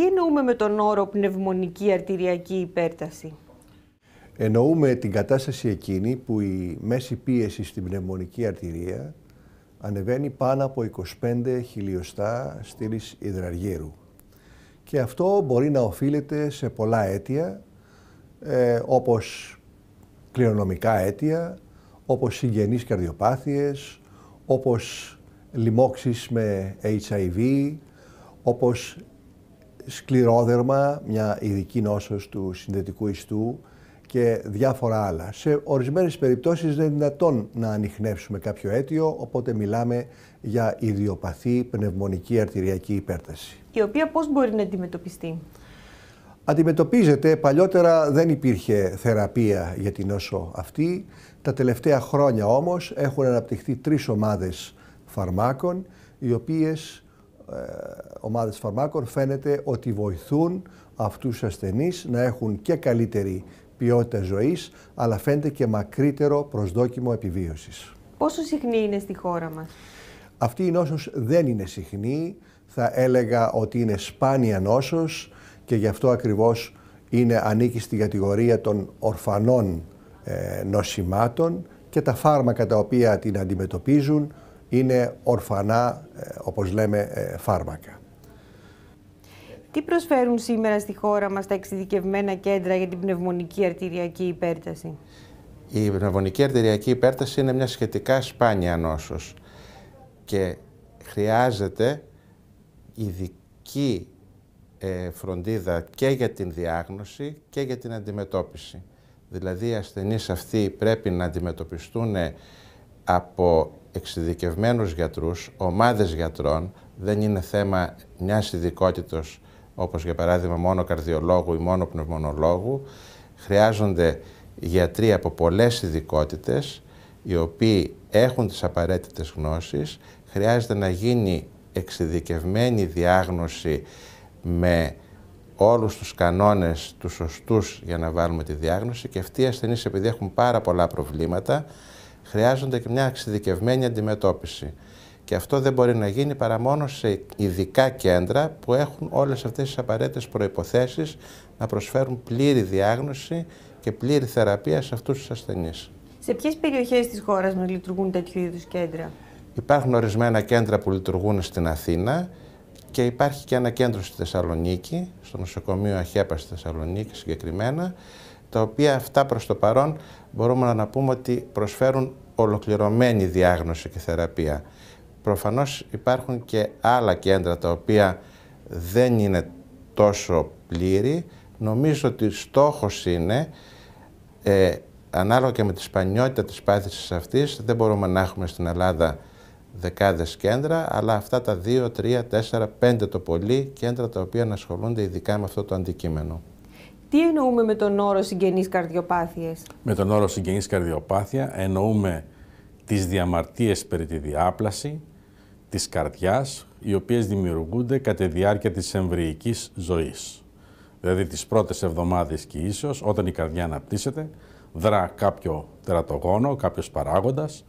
Τι εννοούμε με τον όρο πνευμονική αρτηριακή υπέρταση. Εννοούμε την κατάσταση εκείνη που η μέση πίεση στην πνευμονική αρτηρία ανεβαίνει πάνω από 25 χιλιοστά στήλης υδραργύρου. Και αυτό μπορεί να οφείλεται σε πολλά αίτια, ε, όπως κληρονομικά αίτια, όπως συγγενείς καρδιοπάθειες, όπως λοιμώξεις με HIV, όπως σκληρόδερμα, μια ειδική νόσος του συνδετικού ιστού και διάφορα άλλα. Σε ορισμένες περιπτώσεις δεν είναι δυνατόν να ανοιχνεύσουμε κάποιο αίτιο, οπότε μιλάμε για ιδιοπαθή πνευμονική αρτηριακή υπέρταση. Η οποία πώς μπορεί να αντιμετωπιστεί. Αντιμετωπίζεται, παλιότερα δεν υπήρχε θεραπεία για την νόσο αυτή. Τα τελευταία χρόνια όμως έχουν αναπτυχθεί τρεις ομάδες φαρμάκων, οι οποίες ε, ομάδες φαρμάκων φαίνεται ότι βοηθούν αυτούς τους ασθενείς να έχουν και καλύτερη ποιότητα ζωής, αλλά φαίνεται και μακρύτερο προσδόκιμο επιβίωσης. Πόσο συχνή είναι στη χώρα μας? Αυτή η νόσος δεν είναι συχνή, θα έλεγα ότι είναι σπάνια νόσος και γι' αυτό ακριβώς είναι, ανήκει στην κατηγορία των ορφανών ε, νοσημάτων και τα φάρμακα τα οποία την αντιμετωπίζουν είναι ορφανά, ε, όπως λέμε, ε, φάρμακα. Τι προσφέρουν σήμερα στη χώρα μας τα εξειδικευμένα κέντρα για την πνευμονική αρτηριακή υπέρταση. Η πνευμονική αρτηριακή υπέρταση είναι μια σχετικά σπάνια νόσος και χρειάζεται ειδική ε, φροντίδα και για την διάγνωση και για την αντιμετώπιση. Δηλαδή οι ασθενείς αυτοί πρέπει να αντιμετωπιστούν από εξειδικευμένους γιατρούς, ομάδες γιατρών, δεν είναι θέμα μιας ειδικότητας, όπως για παράδειγμα μόνο καρδιολόγου ή μόνο πνευμονολόγου. Χρειάζονται γιατροί από πολλές ειδικότητες, οι οποίοι έχουν τις απαραίτητες γνώσεις, χρειάζεται να γίνει εξειδικευμένη διάγνωση με όλους τους κανόνες, τους σωστούς για να βάλουμε τη διάγνωση και αυτοί οι ασθενείς επειδή έχουν πάρα πολλά προβλήματα χρειάζονται και μια εξειδικευμένη αντιμετώπιση. Και αυτό δεν μπορεί να γίνει παρά μόνο σε ειδικά κέντρα που έχουν όλες αυτές τις απαραίτητες προϋποθέσεις να προσφέρουν πλήρη διάγνωση και πλήρη θεραπεία σε αυτούς τους ασθενείς. Σε ποιες περιοχές της χώρας μας λειτουργούν τέτοιου είδους κέντρα? Υπάρχουν ορισμένα κέντρα που λειτουργούν στην Αθήνα και υπάρχει και ένα κέντρο στη Θεσσαλονίκη, στο νοσοκομείο Αχέπα στη Θεσσαλονίκη συγκεκριμένα, τα οποία αυτά προς το παρόν μπορούμε να πούμε ότι προσφέρουν ολοκληρωμένη διάγνωση και θεραπεία. Προφανώς υπάρχουν και άλλα κέντρα τα οποία δεν είναι τόσο πλήρη. Νομίζω ότι στόχος είναι, ε, ανάλογα και με τη σπανιότητα της πάθησης αυτής, δεν μπορούμε να έχουμε στην Ελλάδα δεκάδες κέντρα, αλλά αυτά τα δύο, τρία, τέσσερα, πέντε το πολύ κέντρα τα οποία ασχολούνται ειδικά με αυτό το αντικείμενο. Τι εννοούμε με τον όρο συγγενείς καρδιοπάθειες? Με τον όρο συγγενείς καρδιοπάθεια εννοούμε τις διαμαρτίες περί τη διάπλαση της καρδιάς, οι οποίες δημιουργούνται κατά τη διάρκεια της εμβρυϊκής ζωής. Δηλαδή τις πρώτες εβδομάδες και ίσως, όταν η καρδιά αναπτύσσεται, δρά κάποιο τερατογόνο, κάποιος παράγοντας,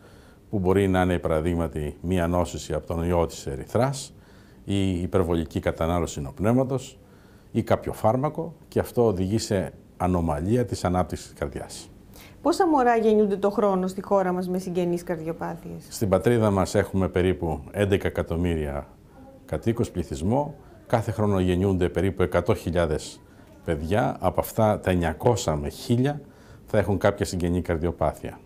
που μπορεί να είναι παραδείγματι μία νόσηση από τον ιό της ερυθράς, η υπερβολική κατανάλωση νοπνεύματος, ή κάποιο φάρμακο και αυτό οδηγεί σε ανομαλία της ανάπτυξης της καρδιάς. Πόσα μωρά γεννιούνται το χρόνο στη χώρα μας με συγγενείς καρδιοπάθειες. Στην πατρίδα μας έχουμε περίπου 11 εκατομμύρια κατοίκους πληθυσμό. Κάθε χρόνο γεννιούνται περίπου 100.000 παιδιά. Από αυτά τα 900 με 1.000 θα έχουν κάποια συγγενή καρδιοπάθεια.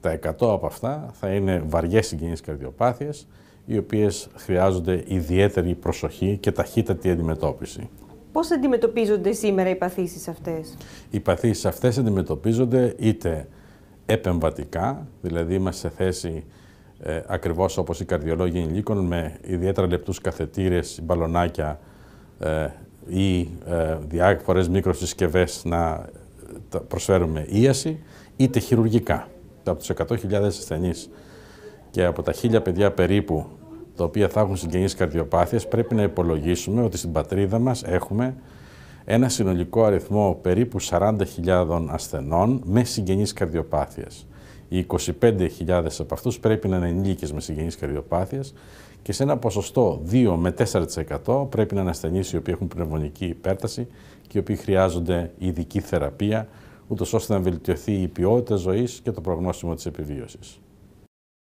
Τα 100 από αυτά θα είναι βαριές συγγενείς καρδιοπάθειες οι οποίες χρειάζονται ιδιαίτερη προσοχή και ταχύτατη αντιμετώπιση. Πώς αντιμετωπίζονται σήμερα οι παθήσεις αυτές? Οι παθήσεις αυτές αντιμετωπίζονται είτε επεμβατικά, δηλαδή είμαστε σε θέση ε, ακριβώς όπως οι καρδιολόγοι ενηλίκων με ιδιαίτερα λεπτούς καθετήρες, μπαλονάκια ε, ή ε, διάφορες μικροσυσκευές να ε, προσφέρουμε ίαση, είτε χειρουργικά. Από τους 100.000 ασθενείς και από τα 1.000 παιδιά περίπου τα οποία θα έχουν συγγενείς καρδιοπάθειες, πρέπει να υπολογίσουμε ότι στην πατρίδα μας έχουμε ένα συνολικό αριθμό περίπου 40.000 ασθενών με συγγενείς καρδιοπάθειες. Οι 25.000 από αυτούς πρέπει να είναι ενήλικες με συγγενείς καρδιοπάθειες και σε ένα ποσοστό 2 με 4% πρέπει να είναι ασθενείς οι οποίοι έχουν πνευμονική υπέρταση και οι οποίοι χρειάζονται ειδική θεραπεία, ούτως ώστε να βελτιωθεί η ποιότητα ζωής και το προγνώσιμο της επιβίωσης.